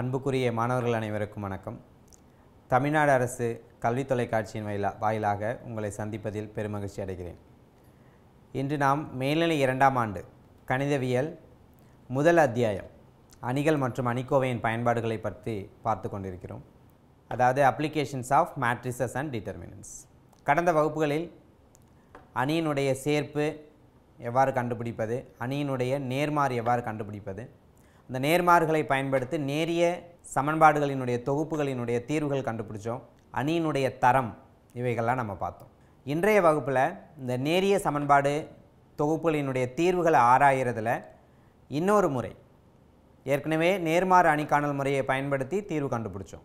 அன்புக்குரிய மாணவர்கள் அனைவருக்கும் வணக்கம் தமிழ்நாடு அரசு கல்வி தொலைக்காட்சியின் வயலா வாயிலாக உங்களை சந்திப்பதில் பெருமகிழ்ச்சி அடைகிறேன் இன்று நாம் மேல்நிலை இரண்டாம் ஆண்டு கணிதவியல் முதல் அத்தியாயம் அணிகள் மற்றும் அணிக்கோவையின் பயன்பாடுகளை பற்றி பார்த்து கொண்டிருக்கிறோம் அதாவது applications of matrices and determinants கடந்த வகுப்புகளில் அணியினுடைய சேர்ப்பு எவ்வாறு கண்டுபிடிப்பது அணியினுடைய நேர்மாறு எவ்வாறு கண்டுபிடிப்பது இந்த நேர்மார்களை பயன்படுத்தி நேரிய சமன்பாடுகளினுடைய தொகுப்புகளினுடைய தீர்வுகள் கண்டுபிடிச்சோம் அணியினுடைய தரம் இவைகள்லாம் நம்ம பார்த்தோம் இன்றைய வகுப்பில் இந்த நேரிய சமன்பாடு தொகுப்புகளினுடைய தீர்வுகளை ஆராயிறதுல இன்னொரு முறை ஏற்கனவே நேர்மாறு அணிக்காணல் முறையை பயன்படுத்தி தீர்வு கண்டுபிடிச்சோம்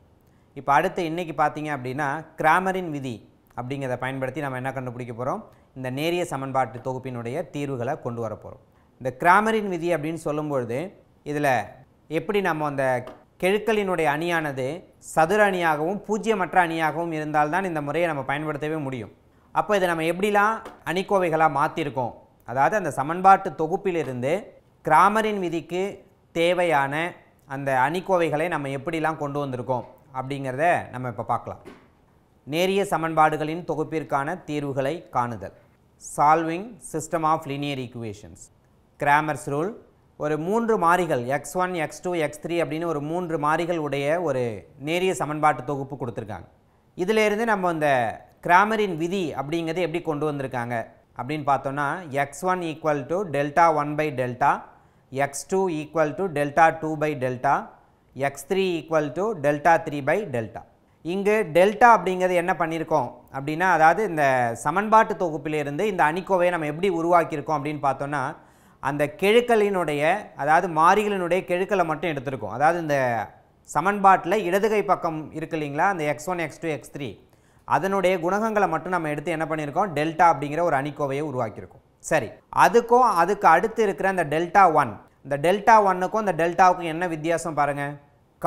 இப்போ அடுத்து இன்றைக்கி பார்த்தீங்க அப்படின்னா கிராமரின் விதி அப்படிங்கிறத பயன்படுத்தி நம்ம என்ன கண்டுபிடிக்க போகிறோம் இந்த நேரிய சமன்பாட்டு தொகுப்பினுடைய தீர்வுகளை கொண்டு வர போகிறோம் இந்த கிராமரின் விதி அப்படின்னு சொல்லும்பொழுது இதில் எப்படி நம்ம அந்த கெழுக்களினுடைய அணியானது சதுர அணியாகவும் பூஜ்ஜியமற்ற அணியாகவும் இருந்தால்தான் இந்த முறையை நம்ம பயன்படுத்தவே முடியும் அப்போ இதை நம்ம எப்படிலாம் அணிக்கோவைகளாக மாற்றிருக்கோம் அதாவது அந்த சமன்பாட்டு தொகுப்பிலிருந்து கிராமரின் விதிக்கு தேவையான அந்த அணிக்கோவைகளை நம்ம எப்படிலாம் கொண்டு வந்திருக்கோம் அப்படிங்கிறத நம்ம இப்போ பார்க்கலாம் நேரிய சமன்பாடுகளின் தொகுப்பிற்கான தீர்வுகளை காணுதல் solving system of linear equations Cramer's rule ஒரு மூன்று மாறிகள் X one X two X three அப்படின்னு ஒரு மூன்று மாறிகள் உடைய ஒரு நேரிய சமன்பாட்டு தொகுப்பு கொடுத்துருக்காங்க இதிலேருந்து நம்ம இந்த கிராமரின் விதி அப்படிங்கிறது எப்படி கொண்டு வந்திருக்காங்க அப்படின்னு பார்த்தோன்னா X one equal to delta one by delta X two equal to delta two by delta X three equal to delta three by delta இங்கு டெல்டா அப்படிங்கிறது என்ன பண்ணியிருக்கோம் அப்படின்னா அதாவது இந்த சமன்பாட்டு தொகுப்பிலிருந்து இந்த அணிக்கோவையை நம்ம எப்படி உருவாக்கியிருக்கோம் அப்படின்னு பார்த்தோன்னா அந்த கெழுக்களினுடைய அதாவது மாறிகளினுடைய கெழுக்களை மட்டும் எடுத்திருக்கோம் அதாவது இந்த சமன்பாட்டில் இடதுகை பக்கம் இருக்கு இல்லைங்களா அந்த X one X two X three அதனுடைய குணகங்களை மட்டும் நம்ம எடுத்து என்ன பண்ணியிருக்கோம் டெல்டா அப்படிங்கிற ஒரு அணிக்கோவையை உருவாக்கியிருக்கோம் சரி அதுக்கும் அதுக்கு அடுத்து இருக்கிற அந்த டெல்டா ஒன் இந்த டெல்டா ஒன்னுக்கும் அந்த டெல்டாவுக்கும் என்ன வித்தியாசம் பாருங்கள்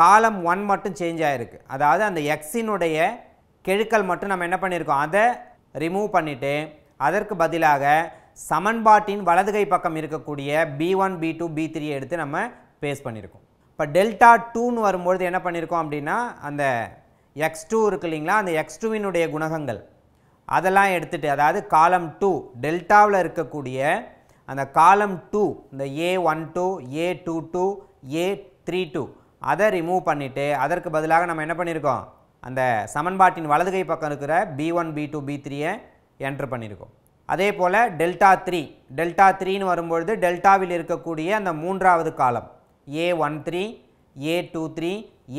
காலம் ஒன் மட்டும் சேஞ்ச் ஆகிருக்கு அதாவது அந்த எக்ஸினுடைய கெழுக்கள் மட்டும் நம்ம என்ன பண்ணியிருக்கோம் அதை ரிமூவ் பண்ணிவிட்டு அதற்கு பதிலாக சமன்பாட்டின் வலதுகை பக்கம் இருக்கக்கூடிய B one B two B three எடுத்து நம்ம பேஸ் பண்ணியிருக்கோம் இப்போ டெல்டா டூன்னு வரும்பொழுது என்ன பண்ணியிருக்கோம் அப்படின்னா அந்த எக்ஸ் டூ இருக்கு இல்லைங்களா அந்த எக்ஸ் டூவினுடைய குணகங்கள் அதெல்லாம் எடுத்துகிட்டு அதாவது காலம் டூ டெல்டாவில் இருக்கக்கூடிய அந்த காலம் டூ இந்த A one two A two two A three two அதை ரிமூவ் பண்ணிவிட்டு அதற்கு பதிலாக நம்ம என்ன பண்ணியிருக்கோம் அந்த சமன்பாட்டின் வலதுகை பக்கம் இருக்கிற பி ஒன் பி டூ பி த்ரீயை என்ட்ரு பண்ணியிருக்கோம் அதே போல் டெல்டா த்ரீ டெல்டா த்ரீன்னு வரும்பொழுது டெல்டாவில் இருக்கக்கூடிய அந்த மூன்றாவது column A one three A two three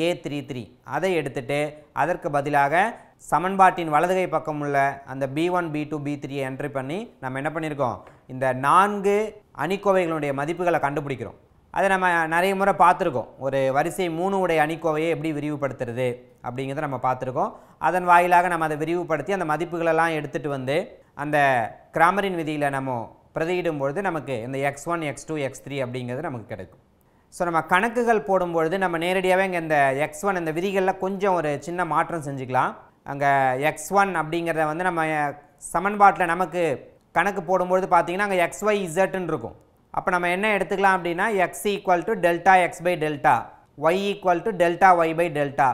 A three three அதை எடுத்துட்டு அதற்கு பதிலாக சமன்பாட்டின் வலதுகை பக்கம் உள்ள அந்த பி ஒன் பி டூ பி த்ரீயை என்ட்ரி பண்ணி நம்ம என்ன பண்ணியிருக்கோம் இந்த நான்கு அணிக்கோவைகளுடைய மதிப்புகளை கண்டுபிடிக்கிறோம் அதை நம்ம நிறைய முறை பார்த்துருக்கோம் ஒரு வரிசை மூணு உடைய அணிக்கோவையை எப்படி விரிவுபடுத்துறது அப்படிங்கிறத நம்ம பார்த்துருக்கோம் அதன் வாயிலாக நம்ம அதை விரிவுபடுத்தி அந்த மதிப்புகளெல்லாம் எடுத்துகிட்டு வந்து அந்த கிராமரின் விதியில் நம்ம பிரதியிடும் பொழுது நமக்கு இந்த X one X two X three அப்படிங்கிறது நமக்கு கிடைக்கும் ஸோ நம்ம கணக்குகள் போடும்பொழுது நம்ம நேரடியாகவே இங்கே இந்த எக்ஸ் ஒன் இந்த விதிகளில் கொஞ்சம் ஒரு சின்ன மாற்றம் செஞ்சுக்கலாம் அங்கே எக்ஸ் ஒன் அப்படிங்கிறத வந்து நம்ம சமன்பாட்டில் நமக்கு கணக்கு போடும்பொழுது பார்த்திங்கன்னா அங்கே எக்ஸ் ஒய் இசட்டுன்னு இருக்கும் அப்போ நம்ம என்ன எடுத்துக்கலாம் அப்படின்னா X equal to delta X by delta Y equal to delta Y by delta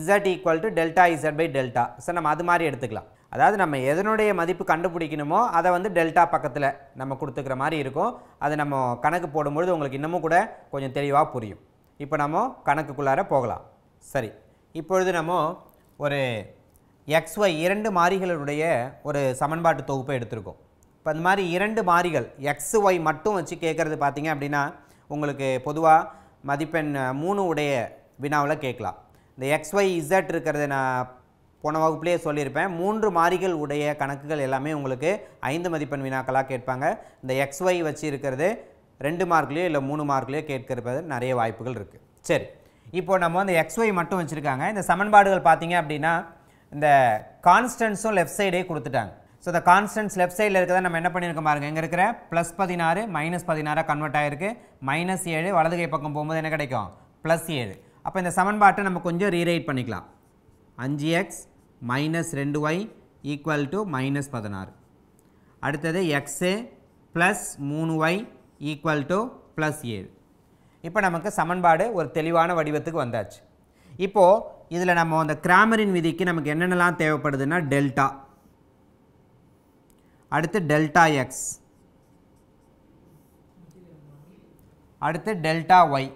Z equal to delta Z by delta so நம்ம அது மாதிரி எடுத்துக்கலாம் அதாவது நம்ம எதனுடைய மதிப்பு கண்டுபிடிக்கணுமோ அதை வந்து டெல்டா பக்கத்தில் நம்ம கொடுத்துக்கிற மாதிரி இருக்கும் அது நம்ம கணக்கு போடும்பொழுது உங்களுக்கு இன்னமும் கூட கொஞ்சம் தெளிவாக புரியும் இப்போ நம்ம கணக்குக்குள்ளார போகலாம் சரி இப்பொழுது நம்ம ஒரு எக்ஸ் ஒய் இரண்டு மாறிகளுடைய ஒரு சமன்பாட்டு தொகுப்பை எடுத்திருக்கோம் இப்போ அந்த மாதிரி இரண்டு மாறிகள் எக்ஸ் ஒய் மட்டும் வச்சு கேட்குறது பார்த்திங்க அப்படின்னா உங்களுக்கு பொதுவாக மதிப்பெண் மூணு உடைய வினாவில் கேட்கலாம் இந்த எக்ஸ் ஒய் இசட் இருக்கிறத நான் போன வகுப்புலேயே சொல்லியிருப்பேன் மூன்று மாறிகள் உடைய கணக்குகள் எல்லாமே உங்களுக்கு ஐந்து மதிப்பெண் வினாக்களாக கேட்பாங்க இந்த எக்ஸ் ஒய் வச்சு இருக்கிறது ரெண்டு மார்க்லேயோ இல்லை மூணு மார்க்லேயோ கேட்கறது நிறைய வாய்ப்புகள் இருக்குது சரி இப்போ நம்ம வந்து எக்ஸ் ஒய் மட்டும் வச்சுருக்காங்க இந்த சமன்பாடுகள் பார்த்தீங்க அப்படின்னா இந்த கான்ஸ்டன்ஸும் லெஃப்ட் சைடே கொடுத்துட்டாங்க ஸோ இந்த கான்ஸ்டன்ஸ் லெஃப்ட் சைடில் இருக்கிறத நம்ம என்ன பண்ணியிருக்க பாருங்க இங்கே இருக்கிற ப்ளஸ் பதினாறு மைனஸ் பதினாறாக கன்வெர்ட் ஆகிருக்கு மைனஸ் ஏழு வலது கை பக்கம் போகும்போது என்ன கிடைக்கும் ப்ளஸ் ஏழு அப்போ இந்த சமன்பாட்டை நம்ம கொஞ்சம் ரீரைட் பண்ணிக்கலாம் அஞ்சு எக்ஸ் மைனஸ் ரெண்டு ஒய் ஈக்குவல் டு மைனஸ் பதினாறு அடுத்தது எக்ஸு ப்ளஸ் மூணு ஒய் ஈக்குவல் plus ப்ளஸ் ஏழு இப்போ நமக்கு சமன்பாடு ஒரு தெளிவான வடிவத்துக்கு வந்தாச்சு இப்போது இதில் நம்ம அந்த கிராமரின் விதிக்கு நமக்கு என்னென்னலாம் தேவைப்படுதுன்னா டெல்டா அடுத்து டெல்டா எக்ஸ் அடுத்து டெல்டா ஒய்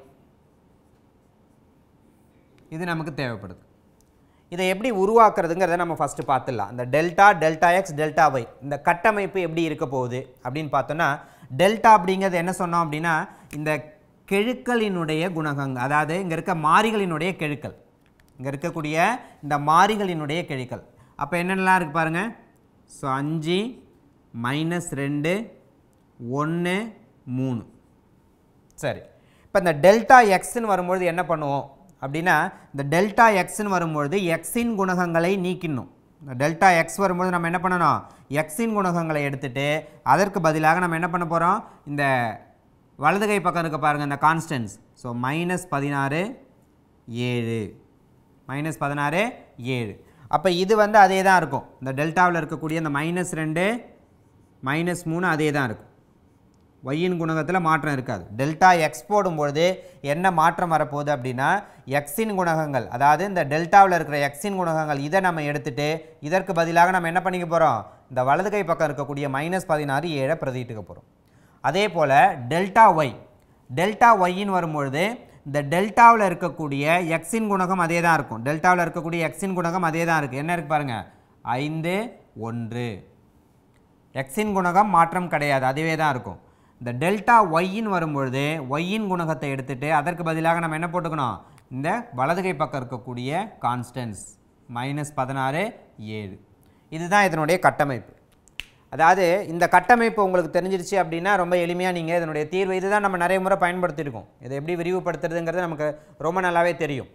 இது நமக்கு தேவைப்படுது இதை எப்படி உருவாக்குறதுங்கிறத நம்ம ஃபஸ்ட்டு பார்த்துடலாம் இந்த delta delta x delta y இந்த கட்டமைப்பு எப்படி இருக்க போகுது அப்படின்னு பார்த்தோன்னா டெல்டா அப்படிங்கிறது என்ன சொன்னோம் அப்படின்னா இந்த கெழுக்களினுடைய குணகங்க அதாவது இங்கே இருக்க மாறிகளினுடைய கெழுக்கள் இங்கே இருக்கக்கூடிய இந்த மாறிகளினுடைய கெழுக்கள் அப்போ என்னென்னலாம் இருக்குது பாருங்கள் ஸோ அஞ்சு மைனஸ் ரெண்டு ஒன்று மூணு சரி இப்போ இந்த டெல்டா எக்ஸ்ன்னு வரும்பொழுது என்ன பண்ணுவோம் அப்படின்னா இந்த டெல்டா எக்ஸ்னு வரும்பொழுது எக்ஸின் குணகங்களை நீக்கிடணும் டெல்டா எக்ஸ் வரும்போது நம்ம என்ன பண்ணணும் எக்ஸின் குணகங்களை எடுத்துகிட்டு அதற்கு பதிலாக நம்ம என்ன பண்ண போகிறோம் இந்த வலது கை பக்கம் இருக்க பாருங்கள் இந்த கான்ஸ்டன்ஸ் ஸோ மைனஸ் பதினாறு ஏழு மைனஸ் பதினாறு ஏழு அப்போ இது வந்து அதே தான் இருக்கும் இந்த டெல்டாவில் இருக்கக்கூடிய இந்த மைனஸ் ரெண்டு மைனஸ் மூணு அதே தான் இருக்கும் ஒய்யின் குணகத்தில் மாற்றம் இருக்காது டெல்டா எக்ஸ் போடும்பொழுது என்ன மாற்றம் வரப்போகுது அப்படின்னா எக்ஸின் குணகங்கள் அதாவது இந்த டெல்டாவில் இருக்கிற எக்ஸின் குணகங்கள் இதை நம்ம எடுத்துகிட்டு இதற்கு பதிலாக நம்ம என்ன பண்ணிக்க போகிறோம் இந்த வலது கை பக்கம் இருக்கக்கூடிய மைனஸ் பதினாறு ஏழை பிரதிட்டுக்க போகிறோம் அதே போல் டெல்டா ஒய் டெல்டா ஒய்ன்னு வரும்பொழுது இந்த டெல்டாவில் இருக்கக்கூடிய எக்ஸின் குணகம் அதே தான் இருக்கும் டெல்டாவில் இருக்கக்கூடிய எக்ஸின் குணகம் அதே தான் இருக்குது என்ன இருக்குது பாருங்கள் ஐந்து ஒன்று எக்ஸின் குணகம் மாற்றம் கிடையாது அதுவே தான் இருக்கும் இந்த டெல்டா ஒய்யின் வரும்பொழுது ஒய்யின் குணகத்தை எடுத்துகிட்டு அதற்கு பதிலாக நம்ம என்ன போட்டுக்கணும் இந்த வலதுகை பக்கம் இருக்கக்கூடிய கான்ஸ்டன்ஸ் மைனஸ் பதினாறு ஏழு இதுதான் இதனுடைய கட்டமைப்பு அதாவது இந்த கட்டமைப்பு உங்களுக்கு தெரிஞ்சிருச்சு அப்படின்னா ரொம்ப எளிமையாக நீங்கள் இதனுடைய தீர்வு இதுதான் நம்ம நிறைய முறை பயன்படுத்தியிருக்கோம் இதை எப்படி விரிவுபடுத்துறதுங்கிறது நமக்கு ரொம்ப நல்லாவே தெரியும்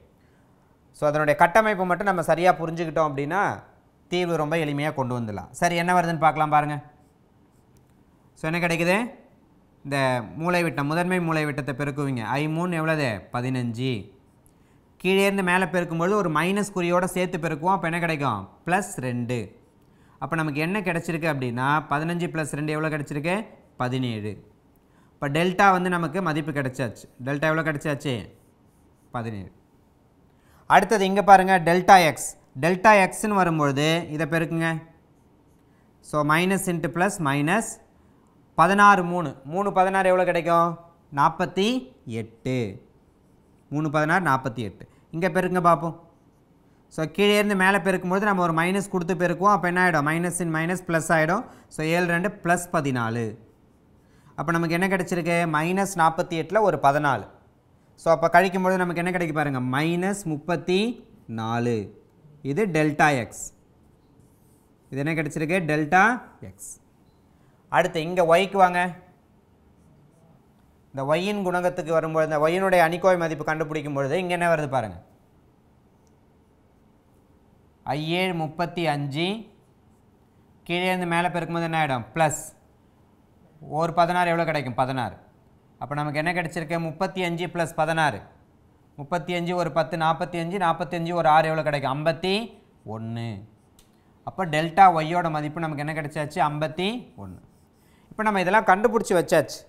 ஸோ அதனுடைய கட்டமைப்பு மட்டும் நம்ம சரியாக புரிஞ்சுக்கிட்டோம் அப்படின்னா தீர்வு ரொம்ப எளிமையாக கொண்டு வந்துடலாம் சரி என்ன வருதுன்னு பார்க்கலாம் பாருங்கள் ஸோ என்ன கிடைக்குது இந்த மூளைவிட்டம் முதன்மை மூளைவிட்டத்தை பெருக்குவீங்க ஐ மூணு எவ்வளோது பதினஞ்சு கீழே இருந்து மேலே பெருக்கும்பொழுது ஒரு மைனஸ் குறியோடு சேர்த்து பெருக்குவோம் அப்போ என்ன கிடைக்கும் ப்ளஸ் ரெண்டு அப்போ நமக்கு என்ன கிடச்சிருக்கு அப்படின்னா பதினஞ்சு ப்ளஸ் ரெண்டு எவ்வளோ கிடச்சிருக்கு பதினேழு இப்போ டெல்டா வந்து நமக்கு மதிப்பு கிடச்சாச்சு டெல்டா எவ்வளோ கிடச்சாச்சு பதினேழு அடுத்தது இங்கே பாருங்கள் டெல்டா எக்ஸ் டெல்டா எக்ஸ்னு வரும்பொழுது இதை பெருக்குங்க so minus into plus minus பதினாறு மூணு மூணு பதினாறு எவ்வளோ கிடைக்கும் நாற்பத்தி எட்டு மூணு பதினாறு நாற்பத்தி எட்டு இங்கே பெருங்க பார்ப்போம் ஸோ கீழே இருந்து மேலே பெருக்கும்போது நம்ம ஒரு மைனஸ் கொடுத்து பெருக்குவோம் அப்போ என்ன ஆகிடும் மைனஸ் இன் மைனஸ் ப்ளஸ் ஆகிடும் ஸோ ஏழு ரெண்டு ப்ளஸ் பதினாலு அப்போ நமக்கு என்ன கிடச்சிருக்கு மைனஸ் நாற்பத்தி எட்டில் ஒரு பதினாலு ஸோ அப்போ கழிக்கும்போது நமக்கு என்ன கிடைக்க பாருங்கள் மைனஸ் முப்பத்தி நாலு இது டெல்டா எக்ஸ் இது என்ன கிடச்சிருக்கு டெல்டா எக்ஸ் அடுத்து இங்கே ஒய்க்கு வாங்க இந்த ஒய்யின் குணகத்துக்கு வரும்பொழுது இந்த ஒய்யினுடைய அணிக்கோய் மதிப்பு கண்டுபிடிக்கும் பொழுது இங்கே என்ன வருது பாருங்கள் ஐஏழு முப்பத்தி அஞ்சு கீழேருந்து மேலே பெருக்கும்போது என்ன ஆகிடும் ப்ளஸ் ஒரு பதினாறு எவ்வளோ கிடைக்கும் பதினாறு அப்போ நமக்கு என்ன கிடச்சிருக்கு முப்பத்தி அஞ்சு ப்ளஸ் பதினாறு முப்பத்தி அஞ்சு ஒரு பத்து நாற்பத்தி அஞ்சு நாற்பத்தி அஞ்சு ஒரு ஆறு எவ்வளோ கிடைக்கும் ஐம்பத்தி ஒன்று அப்போ டெல்டா ஒய்யோட மதிப்பு நமக்கு என்ன கிடச்சாச்சு ஐம்பத்தி ஒன்று இப்போ நம்ம இதெல்லாம் கண்டுபிடிச்சி வச்சாச்சு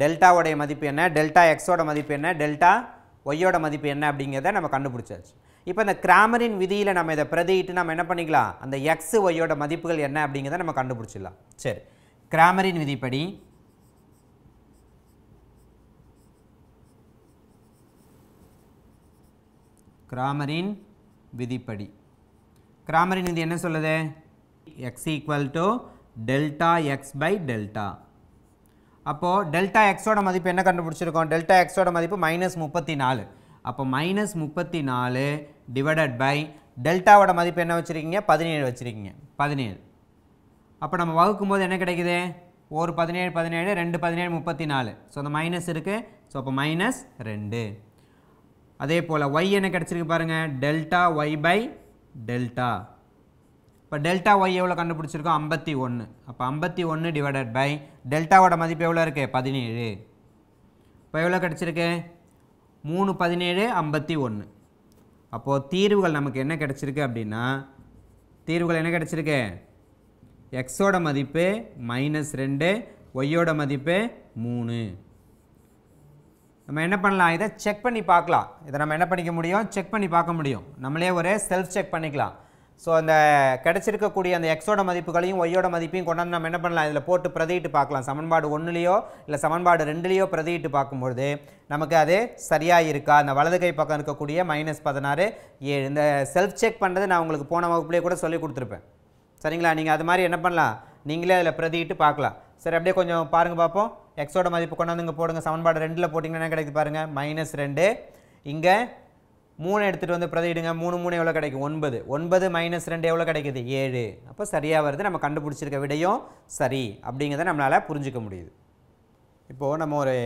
டெல்டாவோடைய மதிப்பு என்ன டெல்டா எக்ஸோட மதிப்பு என்ன டெல்டா ஒய்யோட மதிப்பு என்ன அப்படிங்கிறத நம்ம கண்டுபிடிச்சாச்சு இப்போ இந்த கிராமரின் விதியில் நம்ம இதை பிரதியிட்டு நம்ம என்ன பண்ணிக்கலாம் அந்த எக்ஸ் ஒய்யோட மதிப்புகள் என்ன அப்படிங்கிறத நம்ம கண்டுபிடிச்சிடலாம் சரி கிராமரின் விதிப்படி கிராமரின் விதிப்படி கிராமரின் விதி என்ன சொல்லுது x equal to delta X by delta அப்போது டெல்டா எக்ஸோட மதிப்பு என்ன கண்டுபிடிச்சிருக்கோம் டெல்டா எக்ஸோட மதிப்பு மைனஸ் முப்பத்தி நாலு அப்போ மைனஸ் முப்பத்தி நாலு டிவைடட் பை டெல்டாவோட மதிப்பு என்ன வச்சுருக்கீங்க பதினேழு வச்சுருக்கீங்க பதினேழு அப்போ நம்ம வகுக்கும் போது என்ன கிடைக்குது ஒரு பதினேழு பதினேழு ரெண்டு பதினேழு முப்பத்தி நாலு ஸோ அந்த மைனஸ் இருக்குது ஸோ அப்போ மைனஸ் ரெண்டு அதே போல் ஒய் என்ன கிடச்சிருக்கு பாருங்கள் டெல்டா ஒய் பை டெல்டா இப்போ டெல்டா ஒய் எவ்வளோ கண்டுபிடிச்சிருக்கோம் ஐம்பத்தி ஒன்று அப்போ ஐம்பத்தி ஒன்று டிவைடட் பை டெல்டாவோட மதிப்பு எவ்வளோ இருக்குது பதினேழு இப்போ எவ்வளோ கிடச்சிருக்கு மூணு பதினேழு ஐம்பத்தி ஒன்று அப்போது தீர்வுகள் நமக்கு என்ன கிடச்சிருக்கு அப்படின்னா தீர்வுகள் என்ன கிடச்சிருக்கு எக்ஸோட மதிப்பு மைனஸ் ரெண்டு ஒய்யோட மதிப்பு மூணு நம்ம என்ன பண்ணலாம் இதை செக் பண்ணி பார்க்கலாம் இதை நம்ம என்ன பண்ணிக்க முடியும் செக் பண்ணி பார்க்க முடியும் நம்மளே ஒரு செல்ஃப் செக் பண்ணிக்கலாம் ஸோ அந்த கிடச்சிருக்கக்கூடிய அந்த எக்ஸோட மதிப்புகளையும் ஒய்யோட மதிப்பையும் கொண்டாந்து நம்ம என்ன பண்ணலாம் இதில் போட்டு பிரதியிட்டு பார்க்கலாம் சமன்பாடு ஒன்றுலையோ இல்லை சமன்பாடு ரெண்டுலேயோ பிரதியிட்டு பார்க்கும்பொழுது நமக்கு அது சரியாக இருக்கா அந்த வலது கை பக்கம் இருக்கக்கூடிய மைனஸ் பதினாறு ஏழு இந்த செல்ஃப் செக் பண்ணுறது நான் உங்களுக்கு போன வகுப்புலேயே கூட சொல்லி கொடுத்துருப்பேன் சரிங்களா நீங்கள் அது மாதிரி என்ன பண்ணலாம் நீங்களே அதில் பிரதியிட்டு பார்க்கலாம் சரி அப்படியே கொஞ்சம் பாருங்கள் பார்ப்போம் எக்ஸோட மதிப்பு கொண்டாந்து இங்கே போடுங்க சமன்பாடு ரெண்டில் போட்டிங்கன்னா என்ன கிடைக்குது பாருங்கள் மைனஸ் ரெண்டு இங்கே மூணு எடுத்துகிட்டு வந்து பிரதிடுங்க மூணு மூணு எவ்வளோ கிடைக்கும் ஒன்பது ஒன்பது மைனஸ் ரெண்டு எவ்வளோ கிடைக்குது ஏழு அப்போ சரியாக வருது நம்ம கண்டுபிடிச்சிருக்க விடையும் சரி அப்படிங்கிறத நம்மளால் புரிஞ்சிக்க முடியுது இப்போது நம்ம ஒரு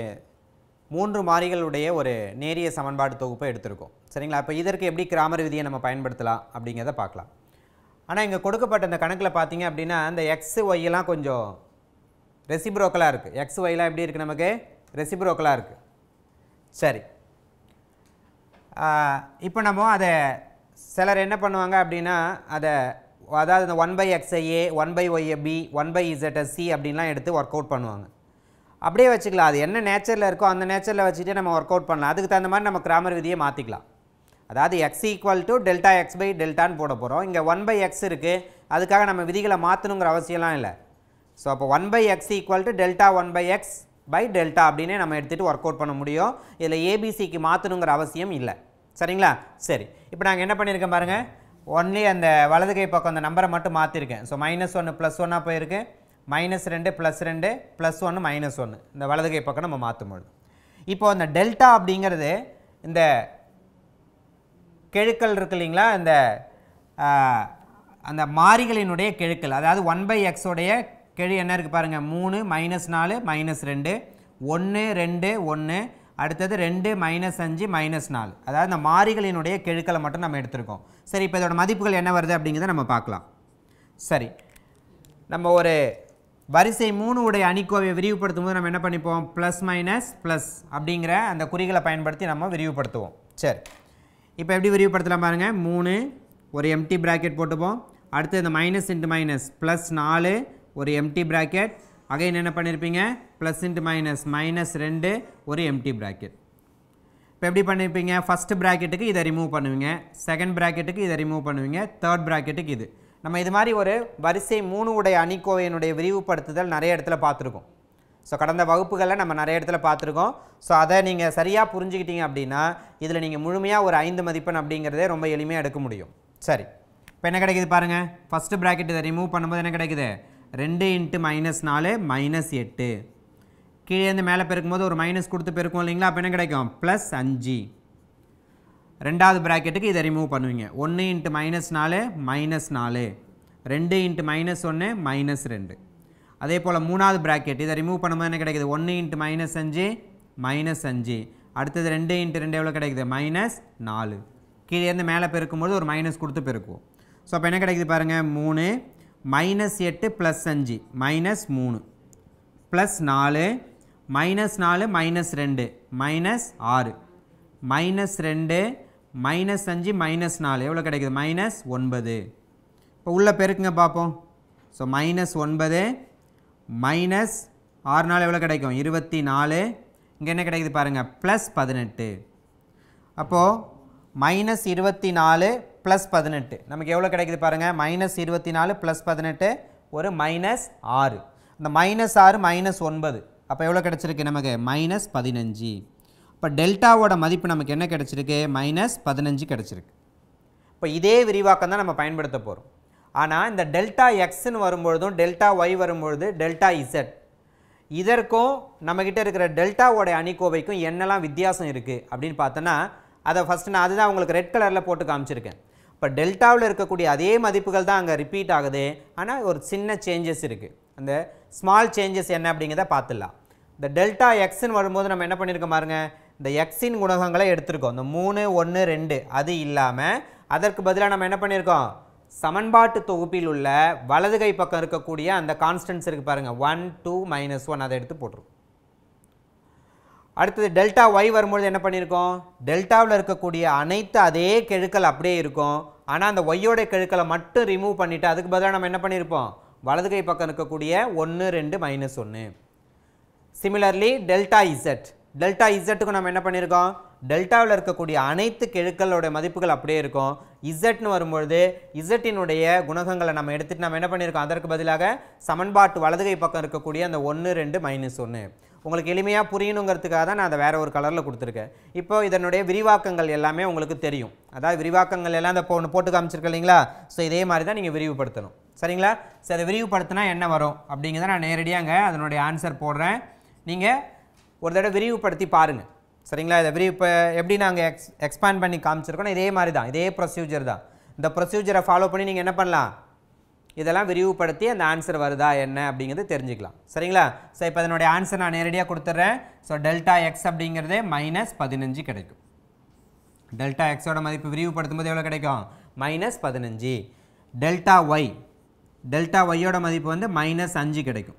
மூன்று மாறிகளுடைய ஒரு நேரிய சமன்பாடு தொகுப்பை எடுத்திருக்கோம் சரிங்களா இப்போ இதற்கு எப்படி கிராமர் விதியை நம்ம பயன்படுத்தலாம் அப்படிங்கிறத பார்க்கலாம் ஆனால் இங்கே கொடுக்கப்பட்ட இந்த கணக்கில் பார்த்தீங்க அப்படின்னா அந்த எக்ஸ் ஒய்யெல்லாம் கொஞ்சம் ரெசிப்ரோக்கலாக இருக்குது எக்ஸ் ஒய்லாம் எப்படி இருக்குது நமக்கு ரெசிப்ரோக்கலாக இருக்குது சரி இப்போ நம்ம அதை சிலர் என்ன பண்ணுவாங்க அப்படின்னா அதை அதாவது இந்த ஒன் பை எக்ஸ்ஐஏ one by b one by c அப்படின்லாம் எடுத்து ஒர்க் அவுட் பண்ணுவாங்க அப்படியே வச்சுக்கலாம் அது என்ன நேச்சரில் இருக்கோ அந்த நேச்சரில் வச்சுட்டு நம்ம ஒர்க் அவுட் பண்ணலாம் அதுக்கு தகுந்த மாதிரி நம்ம கிராமர் விதியை மாற்றிக்கலாம் அதாவது x equal to delta X by டெல்டான்னு போட போகிறோம் இங்கே ஒன் பை எக்ஸ் இருக்குது அதுக்காக நம்ம விதிகளை மாற்றணுங்கிற அவசியம்லாம் இல்லை ஸோ அப்போ one by x equal to delta one by x by delta அப்படின்னே நம்ம எடுத்துகிட்டு ஒர்க் அவுட் பண்ண முடியும் இதில் ஏபிசிக்கு மாற்றணுங்கிற அவசியம் இல்லை சரிங்களா சரி இப்போ நாங்கள் என்ன பண்ணியிருக்கோம் பாருங்கள் ஒன்லி அந்த வலது கை பக்கம் அந்த நம்பரை மட்டும் மாற்றிருக்கேன் ஸோ மைனஸ் ஒன்று ப்ளஸ் ஒன்னாக போயிருக்கு மைனஸ் ரெண்டு ப்ளஸ் ரெண்டு ப்ளஸ் ஒன்று மைனஸ் ஒன்று இந்த வலது கை பக்கம் நம்ம மாற்ற முடியும் இப்போது அந்த டெல்டா அப்படிங்கிறது இந்த கெழுக்கள் இருக்கு இல்லைங்களா இந்த அந்த மாறிகளினுடைய கெழுக்கள் அதாவது ஒன் பை எக்ஸோடைய கிழி என்ன இருக்குது பாருங்கள் மூணு மைனஸ் நாலு மைனஸ் ரெண்டு ஒன்று ரெண்டு ஒன்று அடுத்தது ரெண்டு மைனஸ் அஞ்சு மைனஸ் நாலு அதாவது இந்த மாறிகளினுடைய கெழுக்களை மட்டும் நம்ம எடுத்திருக்கோம் சரி இப்போ இதோட மதிப்புகள் என்ன வருது அப்படிங்கிறத நம்ம பார்க்கலாம் சரி நம்ம ஒரு வரிசை மூணு உடைய அணிக்கோவை விரிவுபடுத்தும் போது நம்ம என்ன பண்ணிப்போம் ப்ளஸ் மைனஸ் ப்ளஸ் அப்படிங்கிற அந்த குறிகளை பயன்படுத்தி நம்ம விரிவுபடுத்துவோம் சரி இப்போ எப்படி விரிவுபடுத்தலாம் பாருங்கள் மூணு ஒரு எம்டி ப்ராக்கெட் போட்டுப்போம் அடுத்து இந்த மைனஸ் இன்ட்டு மைனஸ் ப்ளஸ் நாலு ஒரு எம்டி ப்ராக்கெட் அகைன் என்ன பண்ணியிருப்பீங்க ப்ளஸ் இன்ட்டு மைனஸ் மைனஸ் ரெண்டு ஒரு எம்டி ப்ராக்கெட் இப்போ எப்படி பண்ணியிருப்பீங்க ஃபஸ்ட் ப்ராக்கெட்டுக்கு இதை ரிமூவ் பண்ணுவீங்க செகண்ட் ப்ராக்கெட்டுக்கு இதை ரிமூவ் பண்ணுவீங்க தேர்ட் ப்ராக்கெட்டுக்கு இது நம்ம இது மாதிரி ஒரு வரிசை மூணு உடைய அணிக்கோவையினுடைய விரிவுபடுத்துதல் நிறைய இடத்துல பார்த்துருக்கோம் ஸோ கடந்த வகுப்புகளில் நம்ம நிறைய இடத்துல பார்த்துருக்கோம் ஸோ அதை நீங்கள் சரியாக புரிஞ்சுக்கிட்டீங்க அப்படின்னா இதில் நீங்கள் முழுமையாக ஒரு ஐந்து மதிப்பெண் அப்படிங்கிறதே ரொம்ப எளிமையாக எடுக்க முடியும் சரி இப்போ என்ன கிடைக்குது பாருங்கள் ஃபஸ்ட்டு ப்ராக்கெட் இதை ரிமூவ் பண்ணும்போது என்ன கிடைக்குது ரெண்டு இன்ட்டு மைனஸ் நாலு மைனஸ் எட்டு கீழேருந்து மேலே பெருக்கும் ஒரு மைனஸ் கொடுத்து பெருக்கும் இல்லைங்களா அப்போ என்ன கிடைக்கும் ப்ளஸ் அஞ்சு ரெண்டாவது ப்ராக்கெட்டுக்கு இதை ரிமூவ் பண்ணுவீங்க ஒன்று இன்ட்டு மைனஸ் நாலு மைனஸ் நாலு ரெண்டு இன்ட்டு மைனஸ் ஒன்று மைனஸ் ரெண்டு அதே போல் மூணாவது ப்ராக்கெட் இதை ரிமூவ் பண்ணும்போது என்ன கிடைக்குது ஒன்று இன்ட்டு மைனஸ் அஞ்சு மைனஸ் அஞ்சு அடுத்தது ரெண்டு இன்ட்டு ரெண்டு எவ்வளோ கிடைக்குது மைனஸ் நாலு கீழேருந்து மேலே பெருக்கும்போது ஒரு மைனஸ் கொடுத்து பெருக்குவோம் ஸோ அப்போ என்ன கிடைக்குது பாருங்கள் மூணு மைனஸ் எட்டு ப்ளஸ் அஞ்சு மைனஸ் மூணு ப்ளஸ் நாலு மைனஸ் நாலு மைனஸ் ரெண்டு மைனஸ் ஆறு மைனஸ் ரெண்டு மைனஸ் அஞ்சு மைனஸ் நாலு எவ்வளோ கிடைக்குது மைனஸ் ஒன்பது இப்போ உள்ளே பெருக்குங்க பார்ப்போம் ஸோ மைனஸ் ஒன்பது மைனஸ் ஆறு நாள் எவ்வளோ கிடைக்கும் இருபத்தி நாலு இங்கே என்ன கிடைக்குது பாருங்கள் ப்ளஸ் பதினெட்டு அப்போது மைனஸ் இருபத்தி நாலு ப்ளஸ் பதினெட்டு நமக்கு எவ்வளோ கிடைக்குது பாருங்கள் மைனஸ் இருபத்தி நாலு ப்ளஸ் பதினெட்டு ஒரு மைனஸ் ஆறு இந்த மைனஸ் ஆறு மைனஸ் ஒன்பது அப்போ எவ்வளோ கிடச்சிருக்கு நமக்கு மைனஸ் பதினஞ்சு இப்போ டெல்டாவோட மதிப்பு நமக்கு என்ன கிடச்சிருக்கு மைனஸ் பதினஞ்சு கிடச்சிருக்கு இப்போ இதே விரிவாக்கம் தான் நம்ம பயன்படுத்த போகிறோம் ஆனால் இந்த டெல்டா எக்ஸ்னு வரும்பொழுதும் டெல்டா ஒய் வரும்பொழுது டெல்டா இசட் இதற்கும் நம்மக்கிட்ட இருக்கிற டெல்டாவோட அணிக்கோவைக்கும் என்னெல்லாம் வித்தியாசம் இருக்குது அப்படின்னு பார்த்தோன்னா அதை ஃபஸ்ட்டு நான் அதுதான் உங்களுக்கு ரெட் கலரில் போட்டு காமிச்சிருக்கேன் இப்போ டெல்டாவில் இருக்கக்கூடிய அதே மதிப்புகள் தான் அங்கே ரிப்பீட் ஆகுது ஆனால் ஒரு சின்ன சேஞ்சஸ் இருக்குது அந்த ஸ்மால் சேஞ்சஸ் என்ன அப்படிங்கிறத பார்த்துடலாம் இந்த டெல்டா எக்ஸ்ன்னு வரும்போது நம்ம என்ன பண்ணியிருக்கோம் பாருங்கள் இந்த எக்ஸின் குணகங்களை எடுத்திருக்கோம் இந்த மூணு ஒன்று ரெண்டு அது இல்லாமல் அதற்கு பதிலாக நம்ம என்ன பண்ணியிருக்கோம் சமன்பாட்டு தொகுப்பில் உள்ள வலதுகை பக்கம் இருக்கக்கூடிய அந்த கான்ஸ்டன்ஸ் இருக்குது பாருங்கள் ஒன் டூ மைனஸ் ஒன் அதை எடுத்து போட்டிருக்கோம் அடுத்தது டெல்டா ஒய் வரும்பொழுது என்ன பண்ணியிருக்கோம் டெல்டாவில் இருக்கக்கூடிய அனைத்து அதே கெழுக்கள் அப்படியே இருக்கும் ஆனால் அந்த ஒய்யோட கெழுக்களை மட்டும் ரிமூவ் பண்ணிவிட்டு அதுக்கு பதிலாக நம்ம என்ன பண்ணியிருப்போம் வலது கை பக்கம் இருக்கக்கூடிய ஒன்று ரெண்டு மைனஸ் ஒன்று சிமிலர்லி டெல்டா இசட் டெல்டா இசட்டுக்கு நம்ம என்ன பண்ணியிருக்கோம் டெல்டாவில் இருக்கக்கூடிய அனைத்து கெழுக்களோட மதிப்புகள் அப்படியே இருக்கும் இசட்னு வரும்பொழுது இசட்டினுடைய குணகங்களை நம்ம எடுத்துகிட்டு நம்ம என்ன பண்ணியிருக்கோம் அதற்கு பதிலாக சமன்பாட்டு வலதுகை பக்கம் இருக்கக்கூடிய அந்த ஒன்று ரெண்டு மைனஸ் ஒன்று உங்களுக்கு எளிமையாக புரியணுங்கிறதுக்காக தான் நான் அதை வேறு ஒரு கலரில் கொடுத்துருக்கேன் இப்போ இதனுடைய விரிவாக்கங்கள் எல்லாமே உங்களுக்கு தெரியும் அதாவது விரிவாக்கங்கள் எல்லாம் அந்த போ போட்டு காமிச்சிருக்கேன் இல்லைங்களா ஸோ இதே மாதிரி தான் நீங்கள் விரிவுபடுத்தணும் சரிங்களா சரி அதை விரிவுபடுத்தினா என்ன வரும் அப்படிங்கிறத நான் அங்கே அதனுடைய ஆன்சர் போடுறேன் நீங்கள் ஒரு தடவை விரிவுபடுத்தி பாருங்கள் சரிங்களா இதை விரிவு இப்போ எப்படி நாங்கள் எக்ஸ் எக்ஸ்பேண்ட் பண்ணி காமிச்சிருக்கோம் இதே மாதிரி தான் இதே ப்ரொசீஜர் தான் இந்த ப்ரொசீஜரை ஃபாலோ பண்ணி நீங்கள் என்ன பண்ணலாம் இதெல்லாம் விரிவுபடுத்தி அந்த ஆன்சர் வருதா என்ன அப்படிங்கிறது தெரிஞ்சுக்கலாம் சரிங்களா ஸோ இப்போ அதனுடைய ஆன்சர் நான் நேரடியாக கொடுத்துட்றேன் ஸோ டெல்டா எக்ஸ் அப்படிங்கிறதே மைனஸ் பதினஞ்சு கிடைக்கும் டெல்டா எக்ஸோட மதிப்பு விரிவுபடுத்தும் போது எவ்வளோ கிடைக்கும் மைனஸ் பதினஞ்சு டெல்டா ஒய் டெல்டா ஒய்யோட மதிப்பு வந்து மைனஸ் அஞ்சு கிடைக்கும்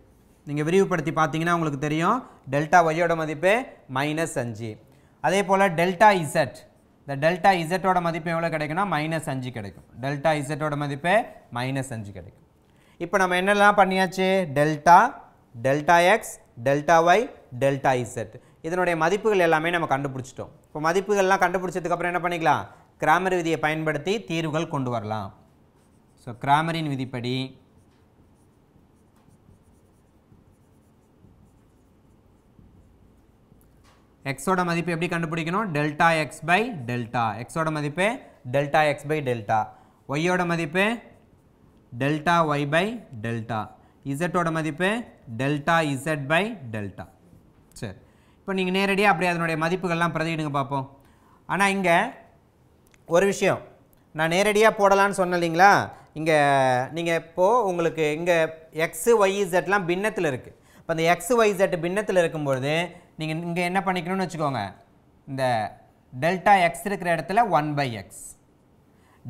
நீங்கள் விரிவுபடுத்தி பார்த்தீங்கன்னா உங்களுக்கு தெரியும் டெல்டா ஒய்யோட மதிப்பு மைனஸ் அஞ்சு அதே போல் டெல்டா இசட் இந்த டெல்டா இசட்டோட மதிப்பு எவ்வளோ கிடைக்குன்னா மைனஸ் அஞ்சு கிடைக்கும் டெல்டா இசட்டோட மதிப்பு மைனஸ் அஞ்சு கிடைக்கும் இப்போ நம்ம என்னெல்லாம் பண்ணியாச்சு delta delta x delta y delta z இதனுடைய மதிப்புகள் எல்லாமே நம்ம கண்டுபிடிச்சிட்டோம் இப்போ மதிப்புகள்லாம் கண்டுபிடிச்சதுக்கப்புறம் என்ன பண்ணிக்கலாம் கிராமர் விதியை பயன்படுத்தி தீர்வுகள் கொண்டு வரலாம் ஸோ கிராமரின் விதிப்படி ஓட மதிப்பு எப்படி கண்டுபிடிக்கணும் டெல்டா x பை டெல்டா எக்ஸோட மதிப்பு டெல்டா x பை டெல்டா ஓட மதிப்பு டெல்டா ஒய் பை டெல்டா இசட்டோட மதிப்பு டெல்டா இசட் பை டெல்டா சரி இப்போ நீங்கள் நேரடியாக அப்படியே அதனுடைய மதிப்புகள்லாம் பிரதிடுங்க பார்ப்போம் ஆனால் இங்கே ஒரு விஷயம் நான் நேரடியாக போடலான்னு சொன்னேன் இல்லைங்களா இங்கே நீங்கள் இப்போது உங்களுக்கு இங்கே எக்ஸு ஒய் இசட்லாம் பின்னத்தில் இருக்குது இப்போ அந்த எக்ஸு ஒய் இசட் பின்னத்தில் இருக்கும்பொழுது நீங்கள் இங்கே என்ன பண்ணிக்கணும்னு வச்சுக்கோங்க இந்த டெல்டா எக்ஸ் இருக்கிற இடத்துல one by x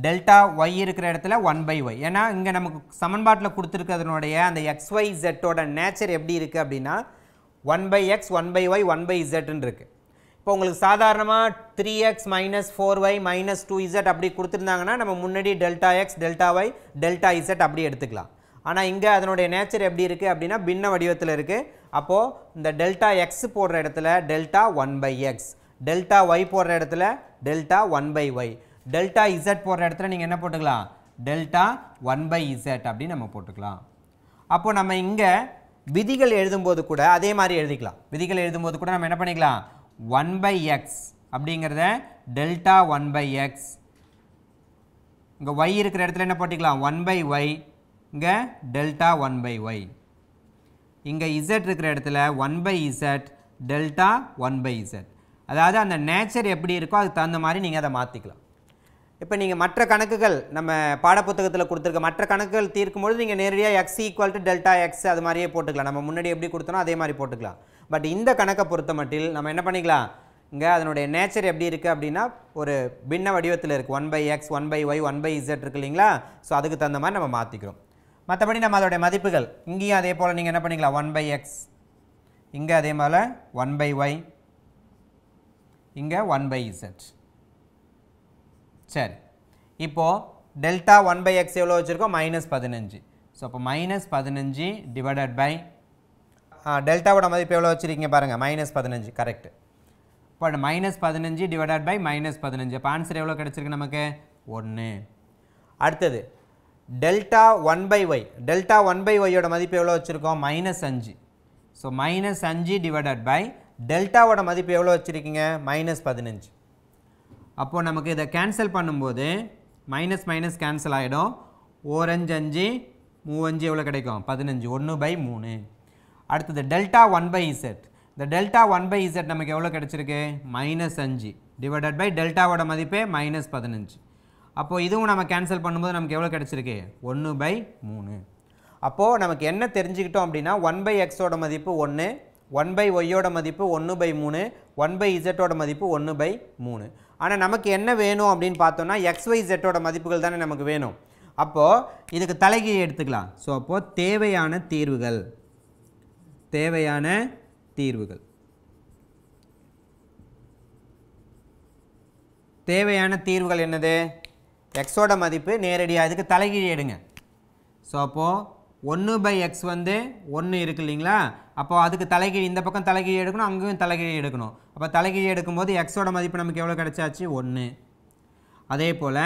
delta y இருக்கிற இடத்துல ஒன் பை ஒய் ஏன்னா இங்கே நமக்கு சமன்பாட்டில் கொடுத்துருக்கிறதுனுடைய அந்த எக்ஸ் ஒய் ஜெட்டோட நேச்சர் எப்படி இருக்குது அப்படின்னா one by x one by y one by இசட்னு இருக்குது இப்போ உங்களுக்கு சாதாரணமாக three x minus four y minus two z அப்படி கொடுத்துருந்தாங்கன்னா நம்ம முன்னாடி delta x delta y delta z அப்படி எடுத்துக்கலாம் ஆனால் இங்கே அதனுடைய நேச்சர் எப்படி இருக்குது அப்படின்னா பின்ன வடிவத்தில் இருக்குது அப்போது இந்த டெல்டா எக்ஸ் போடுற இடத்துல delta one by x delta y போடுற இடத்துல delta one by y delta z போடுற இடத்துல நீங்கள் என்ன போட்டுக்கலாம் டெல்டா ஒன் பை இசட் அப்படின்னு நம்ம போட்டுக்கலாம் அப்போ நம்ம இங்கே விதிகள் எழுதும்போது கூட அதே மாதிரி எழுதிக்கலாம் விதிகள் எழுதும்போது கூட நம்ம என்ன பண்ணிக்கலாம் ஒன் பை எக்ஸ் அப்படிங்கிறத டெல்டா ஒன் பை எக்ஸ் இங்கே ஒய் இருக்கிற இடத்துல என்ன போட்டிக்கலாம் ஒன் பை ஒய் இங்கே டெல்டா ஒன் பை ஒய் இங்கே இசட் இருக்கிற இடத்துல one by z delta one by z அதாவது அந்த நேச்சர் எப்படி இருக்கோ அதுக்கு தகுந்த மாதிரி நீங்கள் அதை மாற்றிக்கலாம் இப்போ நீங்கள் மற்ற கணக்குகள் நம்ம பாடப்புத்தகத்தில் கொடுத்துருக்க மற்ற கணக்குகள் தீர்க்கும்பொழுது நீங்கள் நேரடியாக x equal to delta x அது மாதிரியே போட்டுக்கலாம் நம்ம முன்னாடி எப்படி கொடுத்தனோ அதே மாதிரி போட்டுக்கலாம் பட் இந்த கணக்கை பொறுத்த மட்டில் நம்ம என்ன பண்ணிக்கலாம் இங்கே அதனுடைய நேச்சர் எப்படி இருக்குது அப்படின்னா ஒரு பின்ன வடிவத்தில் இருக்குது one by x one by y one by z இருக்கு இல்லைங்களா ஸோ அதுக்கு தகுந்த மாதிரி நம்ம மாற்றிக்கிறோம் மற்றபடி நம்ம அதோடைய மதிப்புகள் இங்கேயும் அதே போல் நீங்கள் என்ன பண்ணிக்கலாம் ஒன் பை எக்ஸ் இங்கே அதே போல் ஒன் பை ஒய் இங்கே ஒன் பை இசட் சரி இப்போது டெல்டா ஒன் பை எக்ஸ் எவ்வளோ வச்சுருக்கோம் மைனஸ் பதினஞ்சு ஸோ அப்போ மைனஸ் பதினஞ்சு டிவைடட் பை டெல்டாவோட மதிப்பு எவ்வளோ வச்சுருக்கீங்க பாருங்கள் மைனஸ் பதினஞ்சு கரெக்ட் இப்போ மைனஸ் பதினஞ்சு டிவைடட் பை மைனஸ் பதினஞ்சு அப்போ ஆன்சர் எவ்வளோ கிடச்சிருக்கு நமக்கு ஒன்று அடுத்தது delta one by y delta one by ஒய்யோட மதிப்பு எவ்வளோ வச்சுருக்கோம் மைனஸ் அஞ்சு ஸோ மைனஸ் அஞ்சு டிவைடட் பை டெல்டாவோட மதிப்பு எவ்வளோ வச்சுருக்கீங்க மைனஸ் பதினஞ்சு அப்போது நமக்கு இதை கேன்சல் பண்ணும்போது மைனஸ் மைனஸ் கேன்சல் ஆகிடும் ஓரஞ்சு அஞ்சு மூவஞ்சு எவ்வளோ கிடைக்கும் பதினஞ்சு ஒன்று பை மூணு அடுத்தது டெல்டா ஒன் பை இசட் இந்த டெல்டா ஒன் பை இசட் நமக்கு எவ்வளோ கிடச்சிருக்கு மைனஸ் அஞ்சு டிவைடட் பை டெல்டாவோட மதிப்பே மைனஸ் பதினஞ்சு அப்போது இதுவும் நம்ம கேன்சல் பண்ணும்போது நமக்கு எவ்வளோ கிடச்சிருக்கு ஒன்று பை மூணு அப்போது நமக்கு என்ன தெரிஞ்சுக்கிட்டோம் அப்படின்னா ஒன் பை எக்ஸோட மதிப்பு ஒன்று ஒன் பை ஒய்யோட மதிப்பு ஒன்று பை மூணு ஒன் பை இசட்டோட மதிப்பு ஒன்று பை மூணு ஆனால் நமக்கு என்ன வேணும் அப்படின்னு பார்த்தோன்னா எக்ஸ் ஒய் இசட்டோட மதிப்புகள் தானே நமக்கு வேணும் அப்போது இதுக்கு தலைகீழ் எடுத்துக்கலாம் ஸோ அப்போது தேவையான தீர்வுகள் தேவையான தீர்வுகள் தேவையான தீர்வுகள் என்னது எக்ஸோட மதிப்பு நேரடியாக இதுக்கு தலைகீழி எடுங்க ஸோ அப்போது ஒன்று பை எக்ஸ் வந்து ஒன்று இருக்குது இல்லைங்களா அப்போது அதுக்கு தலைகீழி இந்த பக்கம் தலைகீழி எடுக்கணும் அங்கேயும் தலைகீழி எடுக்கணும் அப்போ தலைகீழி எடுக்கும்போது எக்ஸோட மதிப்பு நமக்கு எவ்வளோ கிடச்சாச்சு ஒன்று அதே போல்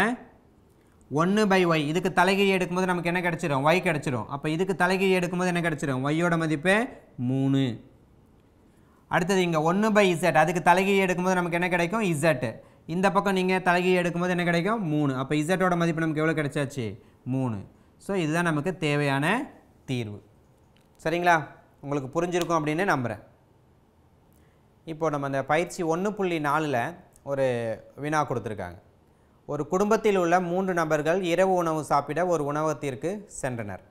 ஒன்று பை ஒய் இதுக்கு தலைகீழி எடுக்கும்போது நமக்கு என்ன கிடச்சிரும் ஒய் கிடச்சிரும் அப்போ இதுக்கு தலைகீழி எடுக்கும்போது என்ன கிடச்சிரும் ஒய்யோட மதிப்பு மூணு அடுத்தது இங்கே ஒன்று பை இசட் அதுக்கு தலைகீழி எடுக்கும்போது நமக்கு என்ன கிடைக்கும் இசட்டு இந்த பக்கம் நீங்கள் தலைகீழ் எடுக்கும்போது என்ன கிடைக்கும் மூணு அப்போ இசட்டோட மதிப்பு நமக்கு எவ்வளோ கிடைச்சாச்சு மூணு ஸோ இதுதான் நமக்கு தேவையான தீர்வு சரிங்களா உங்களுக்கு புரிஞ்சிருக்கும் அப்படின்னு நம்புகிறேன் இப்போது நம்ம அந்த பயிற்சி ஒன்று புள்ளி நாலில் ஒரு வினா கொடுத்துருக்காங்க ஒரு குடும்பத்தில் உள்ள மூன்று நபர்கள் இரவு உணவு சாப்பிட ஒரு உணவகத்திற்கு சென்றனர்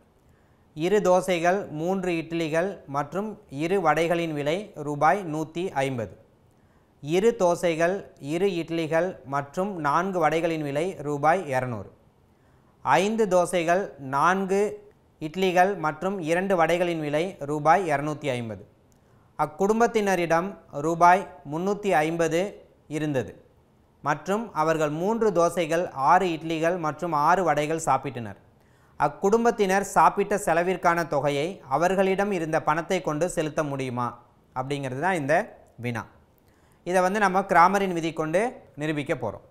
இரு தோசைகள் மூன்று இட்லிகள் மற்றும் இரு வடைகளின் விலை ரூபாய் நூற்றி ஐம்பது இரு தோசைகள் இரு இட்லிகள் மற்றும் நான்கு வடைகளின் விலை ரூபாய் இரநூறு ஐந்து தோசைகள் நான்கு இட்லிகள் மற்றும் இரண்டு வடைகளின் விலை ரூபாய் இரநூத்தி ஐம்பது அக்குடும்பத்தினரிடம் ரூபாய் முந்நூற்றி ஐம்பது இருந்தது மற்றும் அவர்கள் மூன்று தோசைகள் ஆறு இட்லிகள் மற்றும் ஆறு வடைகள் சாப்பிட்டனர் அக்குடும்பத்தினர் சாப்பிட்ட செலவிற்கான தொகையை அவர்களிடம் இருந்த பணத்தை கொண்டு செலுத்த முடியுமா அப்படிங்கிறது தான் இந்த வினா இதை வந்து நம்ம கிராமரின் விதி கொண்டு நிரூபிக்க போகிறோம்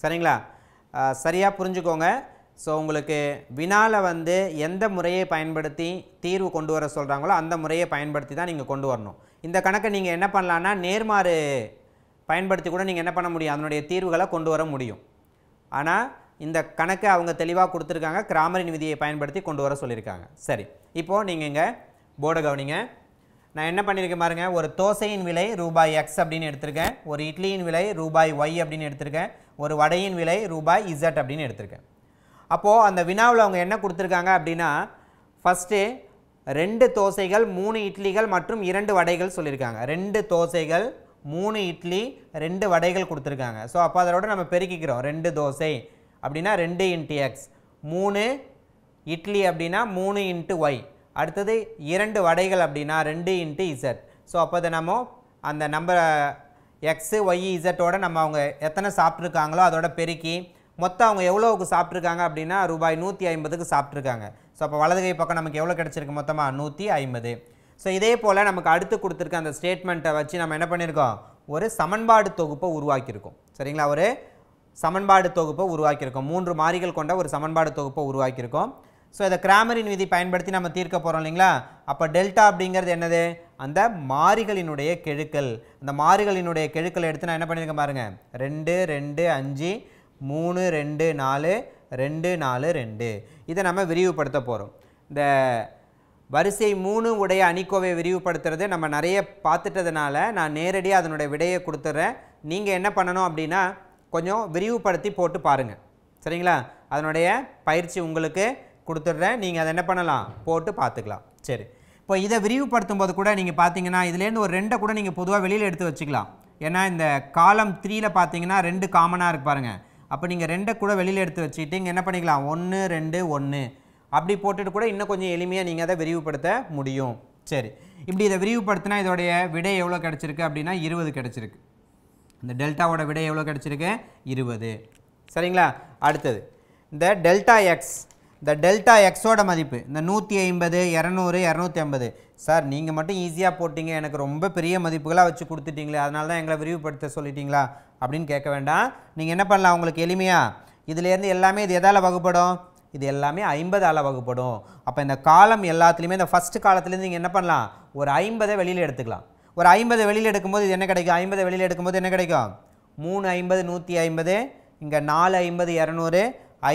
சரிங்களா சரியாக புரிஞ்சுக்கோங்க ஸோ உங்களுக்கு வினாவில் வந்து எந்த முறையை பயன்படுத்தி தீர்வு கொண்டு வர சொல்கிறாங்களோ அந்த முறையை பயன்படுத்தி தான் நீங்கள் கொண்டு வரணும் இந்த கணக்கை நீங்கள் என்ன பண்ணலான்னா நேர்மாறு பயன்படுத்தி கூட நீங்கள் என்ன பண்ண முடியும் அதனுடைய தீர்வுகளை கொண்டு வர முடியும் ஆனால் இந்த கணக்கை அவங்க தெளிவாக கொடுத்துருக்காங்க கிராமரின் விதியை பயன்படுத்தி கொண்டு வர சொல்லியிருக்காங்க சரி இப்போது நீங்கள் இங்கே போர்டை கவனிங்க நான் என்ன பண்ணியிருக்கேன் பாருங்கள் ஒரு தோசையின் விலை ரூபாய் எக்ஸ் அப்படின்னு எடுத்திருக்கேன் ஒரு இட்லியின் விலை ரூபாய் ஒய் அப்படின்னு எடுத்திருக்கேன் ஒரு வடையின் விலை ரூபாய் இசட் அப்படின்னு எடுத்திருக்கேன் அப்போது அந்த வினாவில் அவங்க என்ன கொடுத்துருக்காங்க அப்படின்னா ஃபஸ்ட்டு ரெண்டு தோசைகள் மூணு இட்லிகள் மற்றும் இரண்டு வடைகள் சொல்லியிருக்காங்க ரெண்டு தோசைகள் மூணு இட்லி ரெண்டு வடைகள் கொடுத்துருக்காங்க ஸோ அப்போ அதோட நம்ம பெருக்கிக்கிறோம் ரெண்டு தோசை அப்படின்னா ரெண்டு இன்ட்டு எக்ஸ் மூணு இட்லி அப்படின்னா மூணு இன்ட்டு ஒய் அடுத்தது இரண்டு வடைகள் அப்படின்னா ரெண்டு இன்ட்டு இசட் ஸோ அப்போ அதை நம்ம அந்த நம்பர் எக்ஸு ஒய் இசட்டோட நம்ம அவங்க எத்தனை சாப்பிட்ருக்காங்களோ அதோட பெருக்கி மொத்தம் அவங்க எவ்வளோவுக்கு சாப்பிட்ருக்காங்க அப்படின்னா ரூபாய் நூற்றி ஐம்பதுக்கு சாப்பிட்ருக்காங்க ஸோ அப்போ வலதுகை பக்கம் நமக்கு எவ்வளோ கிடச்சிருக்கு மொத்தமாக நூற்றி ஐம்பது ஸோ இதே போல் நமக்கு அடுத்து கொடுத்துருக்க அந்த ஸ்டேட்மெண்ட்டை வச்சு நம்ம என்ன பண்ணியிருக்கோம் ஒரு சமன்பாடு தொகுப்பை உருவாக்கியிருக்கோம் சரிங்களா ஒரு சமன்பாடு தொகுப்பை உருவாக்கியிருக்கோம் மூன்று மாறிகள் கொண்ட ஒரு சமன்பாடு தொகுப்பை உருவாக்கியிருக்கோம் ஸோ இதை கிராமரின் விதி பயன்படுத்தி நம்ம தீர்க்க போகிறோம் இல்லைங்களா அப்போ டெல்டா அப்படிங்கிறது என்னது அந்த மாறிகளினுடைய கெழுக்கள் அந்த மாறிகளினுடைய கெழுக்கள் எடுத்து நான் என்ன பண்ணியிருக்கேன் பாருங்கள் ரெண்டு ரெண்டு அஞ்சு மூணு ரெண்டு நாலு ரெண்டு நாலு ரெண்டு இதை நம்ம விரிவுபடுத்த போகிறோம் இந்த வரிசை மூணு உடைய அணிக்கோவை விரிவுபடுத்துறது நம்ம நிறைய பார்த்துட்டதுனால நான் நேரடியாக அதனுடைய விடையை கொடுத்துட்றேன் நீங்கள் என்ன பண்ணணும் அப்படின்னா கொஞ்சம் விரிவுபடுத்தி போட்டு பாருங்கள் சரிங்களா அதனுடைய பயிற்சி உங்களுக்கு கொடுத்துட்றேன் நீங்கள் அதை என்ன பண்ணலாம் போட்டு பார்த்துக்கலாம் சரி இப்போ இதை விரிவுபடுத்தும் போது கூட நீங்கள் பார்த்தீங்கன்னா இதுலேருந்து ஒரு ரெண்டை கூட நீங்கள் பொதுவாக வெளியில் எடுத்து வச்சுக்கலாம் ஏன்னா இந்த காலம் த்ரீயில் பார்த்தீங்கன்னா ரெண்டு காமனாக இருக்கு பாருங்கள் அப்போ நீங்கள் ரெண்டை கூட வெளியில் எடுத்து வச்சுக்கிட்டு இங்கே என்ன பண்ணிக்கலாம் ஒன்று ரெண்டு ஒன்று அப்படி போட்டுட்டு கூட இன்னும் கொஞ்சம் எளிமையாக நீங்கள் அதை விரிவுபடுத்த முடியும் சரி இப்படி இதை விரிவுபடுத்தினா இதோடைய விடை எவ்வளோ கிடச்சிருக்கு அப்படின்னா இருபது கிடச்சிருக்கு இந்த டெல்டாவோட விடை எவ்வளோ கிடச்சிருக்கு இருபது சரிங்களா அடுத்தது இந்த டெல்டா எக்ஸ் இந்த டெல்டா எக்ஸோட மதிப்பு இந்த நூற்றி ஐம்பது இரநூறு இரநூத்தி ஐம்பது சார் நீங்கள் மட்டும் ஈஸியாக போட்டிங்க எனக்கு ரொம்ப பெரிய மதிப்புகளாக வச்சு கொடுத்துட்டீங்களே அதனால தான் எங்களை விரிவுபடுத்த சொல்லிட்டீங்களா அப்படின்னு கேட்க வேண்டாம் நீங்கள் என்ன பண்ணலாம் உங்களுக்கு எளிமையாக இதுலேருந்து எல்லாமே இது எதால் வகுப்படும் இது எல்லாமே ஐம்பதால் வகுப்படும் அப்போ இந்த காலம் எல்லாத்துலேயுமே இந்த ஃபஸ்ட்டு காலத்துலேருந்து நீங்கள் என்ன பண்ணலாம் ஒரு ஐம்பதை வெளியில் எடுத்துக்கலாம் ஒரு ஐம்பது வெளியில் எடுக்கும்போது இது என்ன கிடைக்கும் ஐம்பது வெளியில் எடுக்கும்போது என்ன கிடைக்கும் மூணு ஐம்பது நூற்றி ஐம்பது இங்கே நாலு ஐம்பது இரநூறு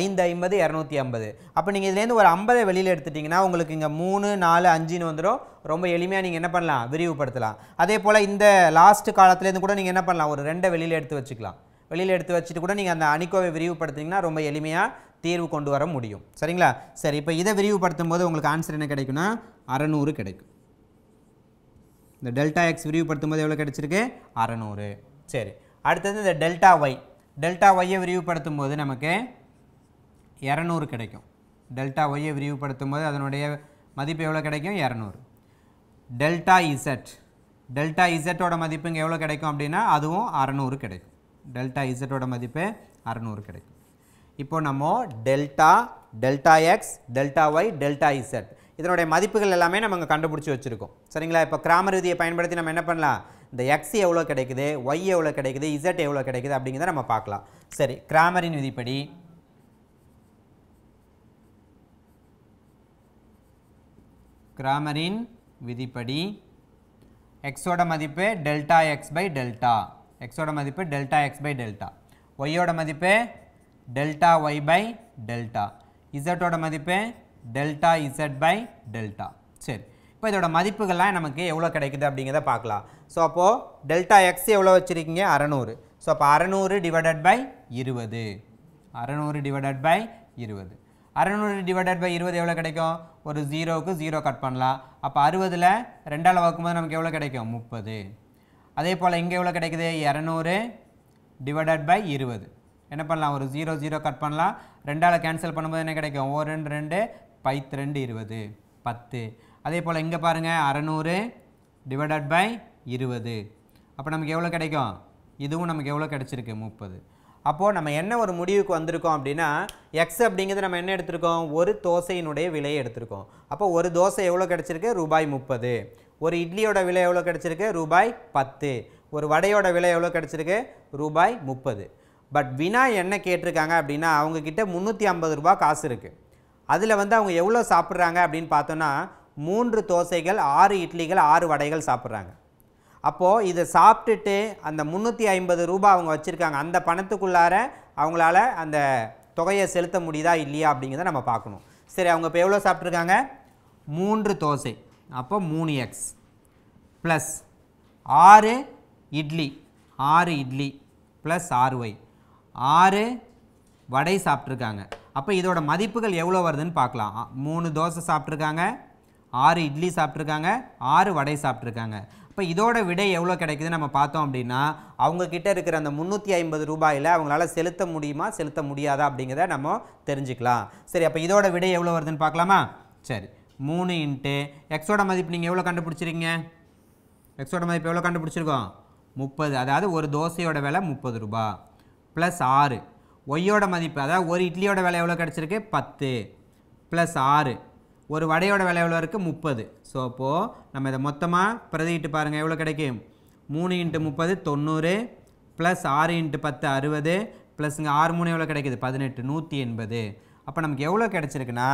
ஐந்து ஐம்பது இரநூத்தி ஐம்பது அப்போ நீங்கள் இதுலேருந்து ஒரு ஐம்பதை வெளியில் எடுத்துட்டிங்கன்னா உங்களுக்கு இங்கே மூணு நாலு அஞ்சுன்னு வந்துடும் ரொம்ப எளிமையாக நீங்கள் என்ன பண்ணலாம் விரிவுபடுத்தலாம் அதே போல் இந்த லாஸ்ட்டு காலத்துலேருந்து கூட நீங்கள் என்ன பண்ணலாம் ஒரு ரெண்டை வெளியில் எடுத்து வச்சுக்கலாம் வெளியில் எடுத்து வச்சுட்டு கூட நீங்கள் அந்த அணிக்கோவை விரிவுபடுத்திங்கன்னா ரொம்ப எளிமையாக தீர்வு கொண்டு வர முடியும் சரிங்களா சரி இப்போ இதை விரிவுபடுத்தும் போது உங்களுக்கு ஆன்சர் என்ன கிடைக்குன்னா அறநூறு கிடைக்கும் இந்த டெல்டா எக்ஸ் விரிவுபடுத்தும் போது எவ்வளோ கிடைச்சிருக்கு அறநூறு சரி அடுத்தது இந்த டெல்டா ஒய் டெல்டா ஒய்யை விரிவுபடுத்தும் போது நமக்கு இரநூறு கிடைக்கும் டெல்டா ஒய்யை விரிவுபடுத்தும் போது அதனுடைய மதிப்பு எவ்வளோ கிடைக்கும் இரநூறு டெல்டா இசட் டெல்டா இசட்டோட மதிப்பு இங்கே எவ்வளோ கிடைக்கும் அப்படின்னா அதுவும் அறநூறு கிடைக்கும் டெல்டா இசட்டோட மதிப்பு அறநூறு கிடைக்கும் இப்போது நம்ம delta delta x delta y delta z இதனுடைய மதிப்புகள் எல்லாமே நம்ம கண்டுபிடிச்சி வச்சுருக்கோம் சரிங்களா இப்போ கிராமர் விதியை பயன்படுத்தி நம்ம என்ன பண்ணலாம் இந்த எக்ஸ் எவ்வளோ கிடைக்குது ஒய் எவ்வளோ கிடைக்குது இசட் எவ்வளோ கிடைக்குது அப்படிங்கிறத நம்ம பார்க்கலாம் சரி கிராமரின் விதிப்படி கிராமரின் விதிப்படி எக்ஸோட மதிப்பு டெல்டா எக்ஸ் பை டெல்டா எக்ஸோட மதிப்பு டெல்டா எக்ஸ் பை டெல்டா ஒய்யோட மதிப்பு டெல்டா ஒய் பை டெல்டா இசட்டோட மதிப்பு டெல்டா இசட் பை டெல்டா சரி இப்போ இதோட மதிப்புகள்லாம் நமக்கு எவ்வளோ கிடைக்குது அப்படிங்கிறத பார்க்கலாம் ஸோ அப்போது டெல்டா எக்ஸ் எவ்வளோ வச்சுருக்கீங்க அறநூறு ஸோ அப்போ அறநூறு டிவைடட் பை இருபது அறநூறு டிவைடட் பை இருபது அறநூறு டிவைடட் பை இருபது எவ்வளோ கிடைக்கும் ஒரு ஜீரோவுக்கு ஜீரோ கட் பண்ணலாம் அப்போ அறுபதில் ரெண்டால் வகுக்கும்போது நமக்கு எவ்வளோ கிடைக்கும் முப்பது அதே போல் இங்கே எவ்வளோ கிடைக்குது இரநூறு டிவைடட் பை இருபது என்ன பண்ணலாம் ஒரு ஜீரோ ஜீரோ கட் பண்ணலாம் ரெண்டால் கேன்சல் பண்ணும்போது என்ன கிடைக்கும் ஓ ரெண்டு ரெண்டு பைத்து ரெண்டு இருபது பத்து அதே போல் இங்கே பாருங்கள் அறநூறு டிவைடட் பை இருபது அப்போ நமக்கு எவ்வளோ கிடைக்கும் இதுவும் நமக்கு எவ்வளோ கிடச்சிருக்கு முப்பது அப்போது நம்ம என்ன ஒரு முடிவுக்கு வந்திருக்கோம் அப்படின்னா எக்ஸ் அப்படிங்கிறது நம்ம என்ன எடுத்திருக்கோம் ஒரு தோசையினுடைய விலையை எடுத்திருக்கோம் அப்போ ஒரு தோசை எவ்வளோ கிடச்சிருக்கு ரூபாய் முப்பது ஒரு இட்லியோட விலை எவ்வளோ கிடச்சிருக்கு ரூபாய் பத்து ஒரு வடையோட விலை எவ்வளோ கிடச்சிருக்கு ரூபாய் முப்பது பட் வினா என்ன கேட்டிருக்காங்க அப்படின்னா அவங்கக்கிட்ட முந்நூற்றி ஐம்பது ரூபா காசு இருக்குது அதில் வந்து அவங்க எவ்வளோ சாப்பிட்றாங்க அப்படின்னு பார்த்தோன்னா மூன்று தோசைகள் ஆறு இட்லிகள் ஆறு வடைகள் சாப்பிட்றாங்க அப்போது இதை சாப்பிட்டுட்டு அந்த முந்நூற்றி ஐம்பது ரூபா அவங்க வச்சுருக்காங்க அந்த பணத்துக்குள்ளார அவங்களால அந்த தொகையை செலுத்த முடியுதா இல்லையா அப்படிங்கிறத நம்ம பார்க்கணும் சரி அவங்க இப்போ எவ்வளோ சாப்பிட்ருக்காங்க மூன்று தோசை அப்போ மூணு எக்ஸ் ப்ளஸ் ஆறு இட்லி ஆறு இட்லி ப்ளஸ் ஆறு ஒய் ஆறு வடை சாப்பிட்ருக்காங்க அப்போ இதோட மதிப்புகள் எவ்வளோ வருதுன்னு பார்க்கலாம் மூணு தோசை சாப்பிட்ருக்காங்க ஆறு இட்லி சாப்பிட்ருக்காங்க ஆறு வடை சாப்பிட்ருக்காங்க இப்போ இதோட விடை எவ்வளோ கிடைக்குதுன்னு நம்ம பார்த்தோம் அப்படின்னா அவங்கக்கிட்ட இருக்கிற அந்த முந்நூற்றி ஐம்பது ரூபாயில் அவங்களால செலுத்த முடியுமா செலுத்த முடியாதா அப்படிங்கிறத நம்ம தெரிஞ்சுக்கலாம் சரி அப்போ இதோட விடை எவ்வளோ வருதுன்னு பார்க்கலாமா சரி மூணு இன்ட்டு எக்ஸோட மதிப்பு நீங்கள் எவ்வளோ கண்டுபிடிச்சிருங்க எக்ஸோட மதிப்பு எவ்வளோ கண்டுபிடிச்சிருக்கோம் முப்பது அதாவது ஒரு தோசையோட விலை முப்பது ரூபா ப்ளஸ் ஆறு ஒய்யோட மதிப்பு அதாவது ஒரு இட்லியோட விலை எவ்வளோ கிடச்சிருக்கு பத்து ப்ளஸ் ஆறு ஒரு வடையோட விலை எவ்வளோ இருக்குது முப்பது ஸோ அப்போது நம்ம இதை மொத்தமாக பிரதிக்கிட்டு பாருங்கள் எவ்வளோ கிடைக்கும் மூணு இன்ட்டு முப்பது தொண்ணூறு ப்ளஸ் ஆறு இன்ட்டு பத்து அறுபது ப்ளஸ் இங்கே ஆறு மூணு எவ்வளோ கிடைக்குது பதினெட்டு நூற்றி எண்பது அப்போ நமக்கு எவ்வளோ கிடச்சிருக்குன்னா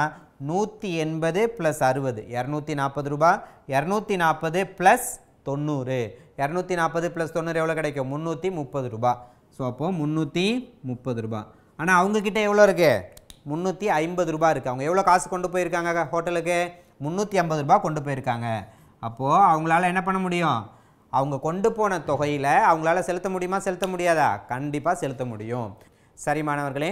நூற்றி எண்பது ப்ளஸ் அறுபது இரநூத்தி நாற்பது ரூபா இரநூத்தி நாற்பது ப்ளஸ் தொண்ணூறு இரநூத்தி நாற்பது ப்ளஸ் தொண்ணூறு எவ்வளோ கிடைக்கும் முந்நூற்றி முப்பது ரூபா ஸோ அப்போது முந்நூற்றி முப்பது ரூபா ஆனால் அவங்கக்கிட்ட எவ்வளோ இருக்குது முந்நூற்றி ஐம்பது ரூபா இருக்குது அவங்க எவ்வளோ காசு கொண்டு போயிருக்காங்க ஹோட்டலுக்கு முந்நூற்றி ஐம்பது ரூபா கொண்டு போயிருக்காங்க அப்போது அவங்களால என்ன பண்ண முடியும் அவங்க கொண்டு போன தொகையில் அவங்களால செலுத்த முடியுமா செலுத்த முடியாதா கண்டிப்பாக செலுத்த முடியும் சரி மாணவர்களே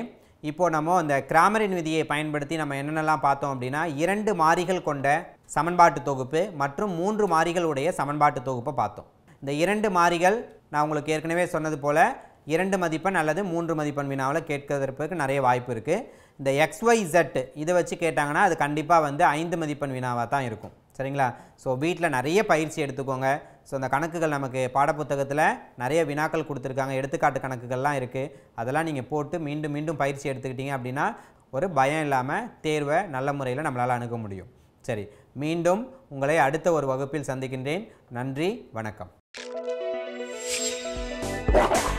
இப்போது நம்ம அந்த கிராமரின் விதியை பயன்படுத்தி நம்ம என்னென்னலாம் பார்த்தோம் அப்படின்னா இரண்டு மாறிகள் கொண்ட சமன்பாட்டு தொகுப்பு மற்றும் மூன்று மாறிகளுடைய சமன்பாட்டு தொகுப்பை பார்த்தோம் இந்த இரண்டு மாறிகள் நான் உங்களுக்கு ஏற்கனவே சொன்னது போல் இரண்டு மதிப்பெண் அல்லது மூன்று மதிப்பெண் வினாவில் கேட்கிறதுக்கு நிறைய வாய்ப்பு இருக்குது இந்த எக்ஸ்ஒய் இசட் இதை வச்சு கேட்டாங்கன்னா அது கண்டிப்பாக வந்து ஐந்து மதிப்பெண் வினாவாக தான் இருக்கும் சரிங்களா ஸோ வீட்டில் நிறைய பயிற்சி எடுத்துக்கோங்க ஸோ அந்த கணக்குகள் நமக்கு பாடப்புத்தகத்தில் நிறைய வினாக்கள் கொடுத்துருக்காங்க எடுத்துக்காட்டு கணக்குகள்லாம் இருக்குது அதெல்லாம் நீங்கள் போட்டு மீண்டும் மீண்டும் பயிற்சி எடுத்துக்கிட்டீங்க அப்படின்னா ஒரு பயம் இல்லாமல் தேர்வை நல்ல முறையில் நம்மளால் அணுக முடியும் சரி மீண்டும் உங்களை அடுத்த ஒரு வகுப்பில் சந்திக்கின்றேன் நன்றி வணக்கம்